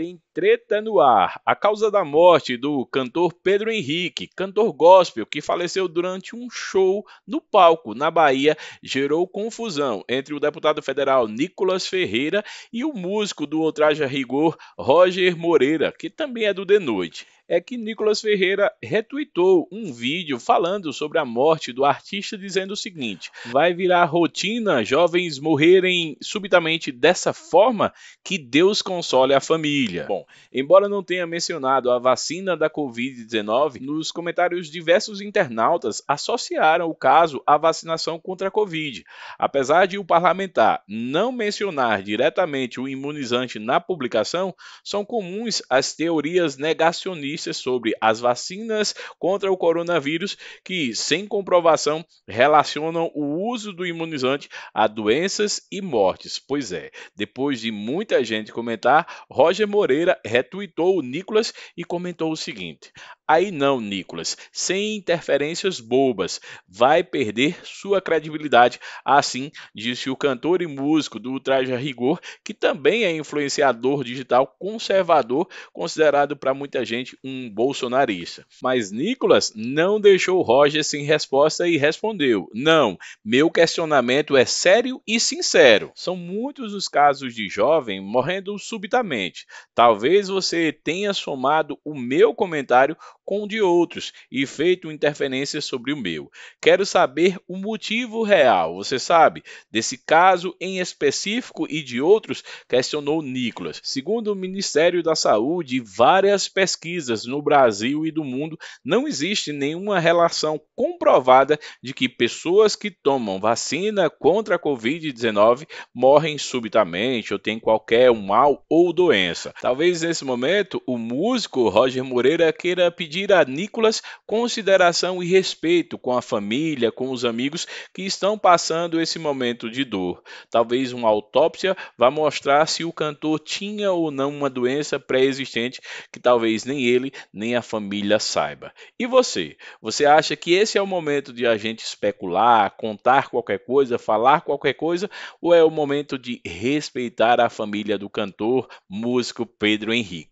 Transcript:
tem treta no ar. A causa da morte do cantor Pedro Henrique, cantor gospel que faleceu durante um show no palco na Bahia, gerou confusão entre o deputado federal Nicolas Ferreira e o músico do a Rigor Roger Moreira, que também é do De Noite é que Nicolas Ferreira retuitou um vídeo falando sobre a morte do artista, dizendo o seguinte: vai virar rotina jovens morrerem subitamente dessa forma? Que Deus console a família. Brasília. Bom, embora não tenha mencionado a vacina da Covid-19, nos comentários diversos internautas associaram o caso à vacinação contra a Covid. Apesar de o parlamentar não mencionar diretamente o imunizante na publicação, são comuns as teorias negacionistas sobre as vacinas contra o coronavírus que, sem comprovação, relacionam o uso do imunizante a doenças e mortes. Pois é, depois de muita gente comentar, Roger Moreira retuitou o Nicolas e comentou o seguinte: Aí não, Nicolas, sem interferências bobas, vai perder sua credibilidade. Assim disse o cantor e músico do Traje a Rigor, que também é influenciador digital conservador, considerado para muita gente um bolsonarista. Mas Nicolas não deixou Roger sem resposta e respondeu: Não, meu questionamento é sério e sincero. São muitos os casos de jovem morrendo subitamente. Talvez você tenha somado o meu comentário com o de outros e feito interferência sobre o meu. Quero saber o motivo real, você sabe, desse caso em específico e de outros, questionou Nicolas. Segundo o Ministério da Saúde, várias pesquisas no Brasil e do mundo não existe nenhuma relação comprovada de que pessoas que tomam vacina contra a Covid-19 morrem subitamente ou têm qualquer mal ou doença. Talvez nesse momento o músico Roger Moreira queira pedir exigir a Nicolas consideração e respeito com a família, com os amigos que estão passando esse momento de dor. Talvez uma autópsia vá mostrar se o cantor tinha ou não uma doença pré-existente que talvez nem ele nem a família saiba. E você? Você acha que esse é o momento de a gente especular, contar qualquer coisa, falar qualquer coisa, ou é o momento de respeitar a família do cantor, músico Pedro Henrique?